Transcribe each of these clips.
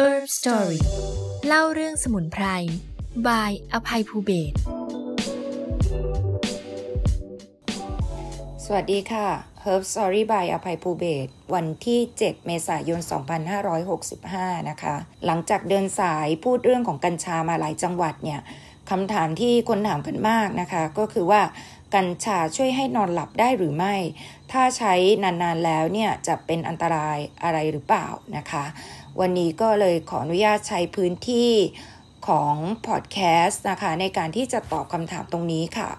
Herb Story เล่าเรื่องสมุนไพร by อภัยภูเบศสวัสดีค่ะ Herb Story by อภัยภูเบศวันที่ 7 เมษายน 2565 นะคะ หลังจากเดินสายพูดเรื่องของกัญชามาหลายจังหวัดเนี่ย คำถามที่คนถามกันมากนะคะ ก็คือว่ากัญชาช่วยให้นอนหลับได้หรือไม่ ถ้าใช้นานๆแล้วเนี่ยจะเป็นอันตรายอะไรหรือเปล่านะคะ วันนี้ก็เลยขออนุญาตใช้พื้นที่ของพอดแคสต์นะคะ ในการที่จะตอบคำถามตรงนี้ค่ะ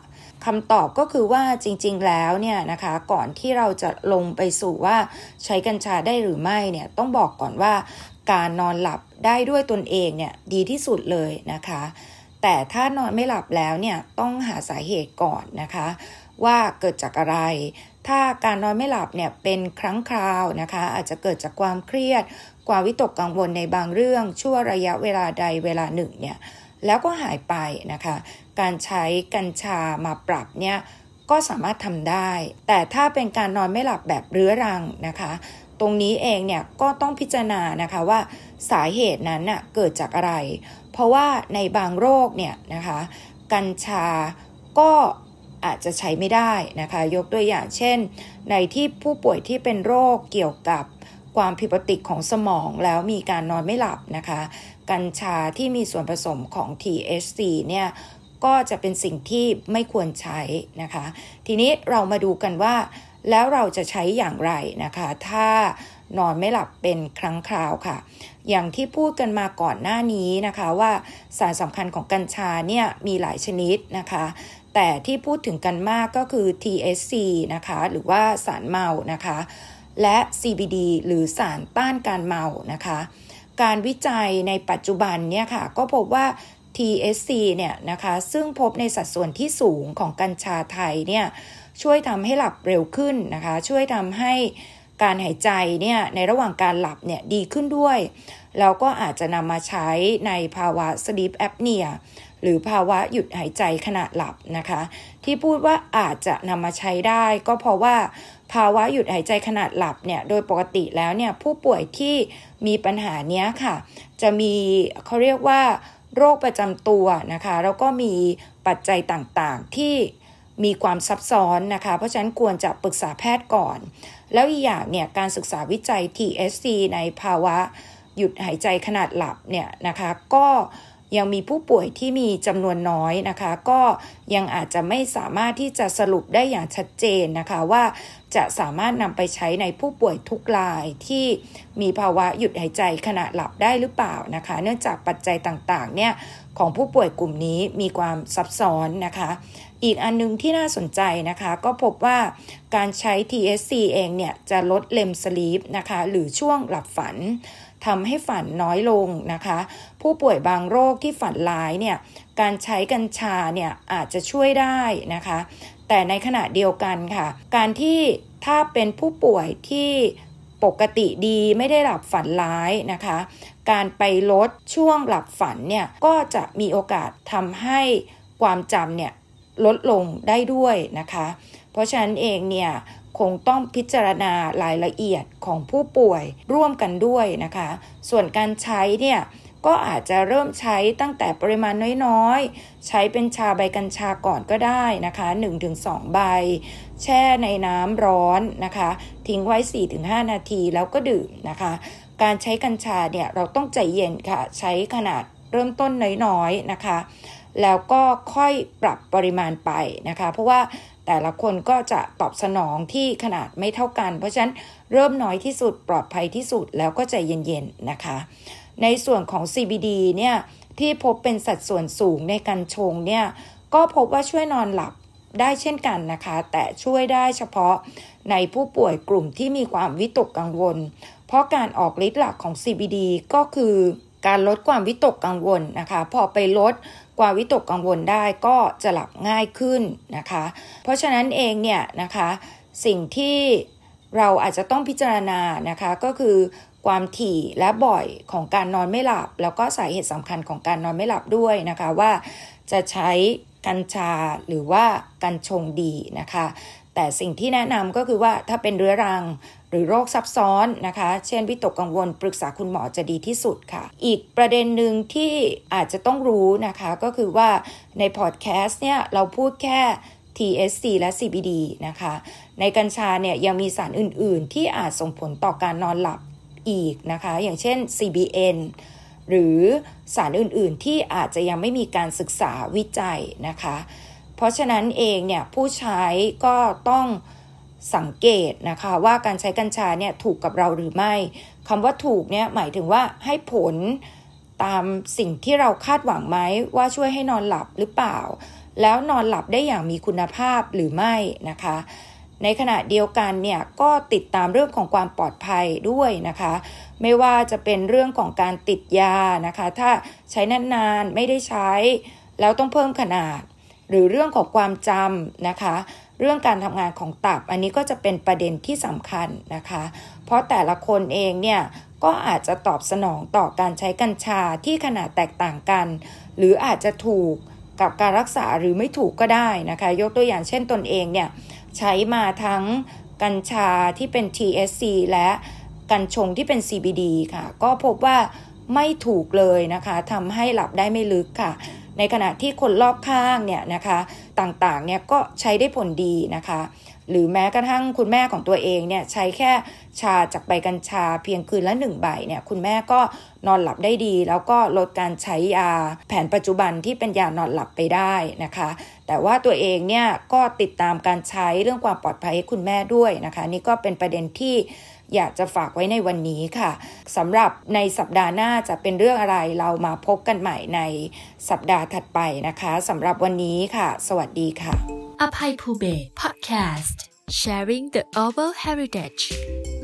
คำตอบก็คือว่าจริงๆแล้วเนี่ยนะคะก่อนที่เราจะลงไปสู่ว่าใช้กัญชาได้หรือไม่เนี่ยต้องบอกก่อนว่าการนอนหลับได้ด้วยตนเองเนี่ยดีที่สุดเลยนะคะแต่ถ้านอนไม่หลับแล้วเนี่ยต้องหาสาเหตุก่อนนะคะ ว่าเกิดจากอะไร ถ้าการนอนไม่หลับเนี่ยเป็นครั้งคราวนะคะ อาจจะเกิดจากความเครียดความวิตกกังวลในบางเรื่องชั่วระยะเวลาใดเวลาหนึ่งเนี่ยแล้วก็หายไปนะคะ การใช้กัญชามาปรับเนี่ยก็สามารถทำได้ แต่ถ้าเป็นการนอนไม่หลับแบบเรื้อรังนะคะ ตรงนี้เองเนี่ยก็ต้องพิจารณานะคะว่าสาเหตุนั้นน่ะเกิดจากอะไรเพราะว่าในบางโรคเนี่ยนะคะ กัญชาก็อาจจะใช้ไม่ได้นะคะ ยกตัวอย่างเช่น ในที่ผู้ป่วยที่เป็นโรคเกี่ยวกับความผิดปกติของสมองแล้วมีการนอนไม่หลับนะคะ กัญชาที่มีส่วนผสมของ THC เนี่ยก็จะเป็นสิ่งที่ไม่ควรใช้นะคะ ทีนี้เรามาดูกันว่า แล้วเราจะใช้อย่างไรนะคะ ถ้านอนไม่หลับเป็นครั้งคราวค่ะ อย่างที่พูดกันมาก่อนหน้านี้นะคะว่าสารสำคัญของกัญชาเนี่ยมีหลายชนิดนะคะ แต่ที่พูดถึงกันมากก็คือ THC นะคะหรือว่าสารเมานะคะ และ CBD หรือสารต้านการเมานะคะ การวิจัยในปัจจุบันเนี่ยค่ะก็พบว่า TSC เนี่ยนะคะซึ่งพบในสัดส่วนที่สูงของกัญชาไทยเนี่ยช่วยทำให้หลับเร็วขึ้นนะคะ ช่วยทำให้การหายใจเนี่ยในระหว่างการหลับเนี่ยดีขึ้นด้วยแล้วก็อาจจะนำมาใช้ในภาวะ sleep apnea หรือภาวะหยุดหายใจขณะหลับนะคะ ที่พูดว่าอาจจะนำมาใช้ได้ ก็เพราะว่าภาวะหยุดหายใจขณะหลับเนี่ยโดยปกติแล้วเนี่ยผู้ป่วยที่มีปัญหาเนี้ยค่ะ จะมีเขาเรียกว่าโรคประจำตัวนะคะแล้วก็มีปัจจัยต่างๆที่มีความซับซ้อนนะคะ เพราะฉะนั้นควรจะปรึกษาแพทย์ก่อน แล้วอีกอย่างเนี่ยการศึกษาวิจัย TSC ในภาวะหยุดหายใจขนาดหลับเนี่ยนะคะก็ยังมีผู้ป่วยที่มีจำนวนน้อยนะคะ ก็ยังอาจจะไม่สามารถที่จะสรุปได้อย่างชัดเจนนะคะ ว่าจะสามารถนำไปใช้ในผู้ป่วยทุกรายที่มีภาวะหยุดหายใจขณะหลับได้หรือเปล่านะคะ เนื่องจากปัจจัยต่างๆเนี่ยของผู้ป่วยกลุ่มนี้มีความซับซ้อนนะคะ อีกอันนึงที่น่าสนใจนะคะ ก็พบว่าการใช้ TSC เองเนี่ยจะลดเลมสลีปนะคะหรือช่วงหลับฝันทำให้ฝันน้อยลงนะคะ ผู้ป่วยบางโรคที่ฝันร้ายเนี่ยการใช้กัญชาเนี่ยอาจจะช่วยได้นะคะ แต่ในขณะเดียวกันค่ะ การที่ถ้าเป็นผู้ป่วยที่ปกติดีไม่ได้หลับฝันร้ายนะคะ การไปลดช่วงหลับฝันเนี่ยก็จะมีโอกาสทำให้ความจำเนี่ยลดลงได้ด้วยนะคะ เพราะฉะนั้นเองเนี่ยคงต้องพิจารณารายละเอียดของผู้ป่วยร่วมกันด้วยนะคะ ส่วนการใช้เนี่ยก็อาจจะเริ่มใช้ตั้งแต่ปริมาณน้อยๆ ใช้เป็นชาใบกัญชาก่อนก็ได้นะคะ 1-2 ใบ แช่ในน้ำร้อนนะคะทิ้งไว้ 4-5 นาทีแล้วก็ดื่มนะคะ การใช้กัญชาเนี่ยเราต้องใจเย็นค่ะใช้ขนาดเริ่มต้นน้อยๆนนะคะ แล้วก็ค่อยปรับปริมาณไปนะคะเพราะว่าแต่ละคนก็จะตอบสนองที่ขนาดไม่เท่ากัน เพราะฉะนั้นเริ่มน้อยที่สุดปลอดภัยที่สุดแล้วก็ใจเย็นๆนะคะ ในส่วนของ CBD เนี่ยที่พบเป็นสัดส่วนสูงในการชงเนี่ย ก็พบว่าช่วยนอนหลับได้เช่นกันนะคะ แต่ช่วยได้เฉพาะในผู้ป่วยกลุ่มที่มีความวิตกกังวล เพราะการออกฤทธิ์หลักของ CBD ก็คือการลดความวิตกกังวลนะคะพอไปลดความวิตกกังวลได้ก็จะหลับง่ายขึ้นนะคะเพราะฉะนั้นเองเนี่ยนะคะสิ่งที่เราอาจจะต้องพิจารณานะคะก็คือความถี่และบ่อยของการนอนไม่หลับ แล้วก็สาเหตุสำคัญของการนอนไม่หลับด้วยนะคะว่าจะใช้กัญชาหรือว่า กัญชงดีนะคะแต่สิ่งที่แนะนำก็คือว่าถ้าเป็นเรื้อรังรือโรคซับซ้อนนะคะ เช่นวิตกกังวลปรึกษาคุณหมอจะดีที่สุดค่ะ อีกประเด็นหนึ่งที่อาจจะต้องรู้นะคะก็คือว่าในพอดแคสต์เนี่ยเราพูดแค่ TSC และ CBD นะคะ ในกัญชาเนี่ยยังมีสารอื่นๆ ที่อาจส่งผลต่อการนอนหลับอีกนะคะ อย่างเช่น CBN หรือสารอื่นๆที่อาจจะยังไม่มีการศึกษาวิจัยนะคะ เพราะฉะนั้นเองเนี่ยผู้ใช้ก็ต้องสังเกตนะคะว่าการใช้กัญชาเนี่ยถูกกับเราหรือไม่คำว่าถูกเนี่ยหมายถึงว่าให้ผลตามสิ่งที่เราคาดหวังไหมว่าช่วยให้นอนหลับหรือเปล่า แล้วนอนหลับได้อย่างมีคุณภาพหรือไม่นะคะ ในขณะเดียวกันเนี่ยก็ติดตามเรื่องของความปลอดภัยด้วยนะคะ ไม่ว่าจะเป็นเรื่องของการติดยานะคะ ถ้าใช้นานๆไม่ได้ใช้ แล้วต้องเพิ่มขนาด หรือเรื่องของความจำนะคะเรื่องการทำงานของตับ อันนี้ก็จะเป็นประเด็นที่สำคัญนะคะ เพราะแต่ละคนเองเนี่ยก็อาจจะตอบสนองต่อการใช้กัญชาที่ขนาดแตกต่างกัน หรืออาจจะถูกกับการรักษาหรือไม่ถูกก็ได้นะคะ ยกตัวอย่างเช่นตนเองเนี่ยใช้มาทั้งกัญชาที่เป็น TSC และกัญชงที่เป็น CBD ค่ะ ก็พบว่าไม่ถูกเลยนะคะทำให้หลับได้ไม่ลึกค่ะในขณะที่คนรอบข้างเนี่ยนะคะ ต่างๆเนี่ยก็ใช้ได้ผลดีนะคะ หรือแม้กระทั่งคุณแม่ของตัวเองเนี่ยใช้แค่ชาจากใบกัญชาเพียงคืนละหนึ่งใบเนี่ยคุณแม่ก็นอนหลับได้ดี แล้วก็ลดการใช้ยาแผนปัจจุบันที่เป็นยานอนหลับไปได้นะคะ แต่ว่าตัวเองเนี่ยก็ติดตามการใช้เรื่องความปลอดภัยให้คุณแม่ด้วยนะคะ นี่ก็เป็นประเด็นที่อยากจะฝากไว้ในวันนี้ค่ะสำหรับในสัปดาห์หน้าจะเป็นเรื่องอะไรเรามาพบกันใหม่ในสัปดาห์ถัดไปนะคะสำหรับวันนี้ค่ะ สวัสดีค่ะอภัยภูเบศพอดแคสต์ sharing the อเวอ a l heritage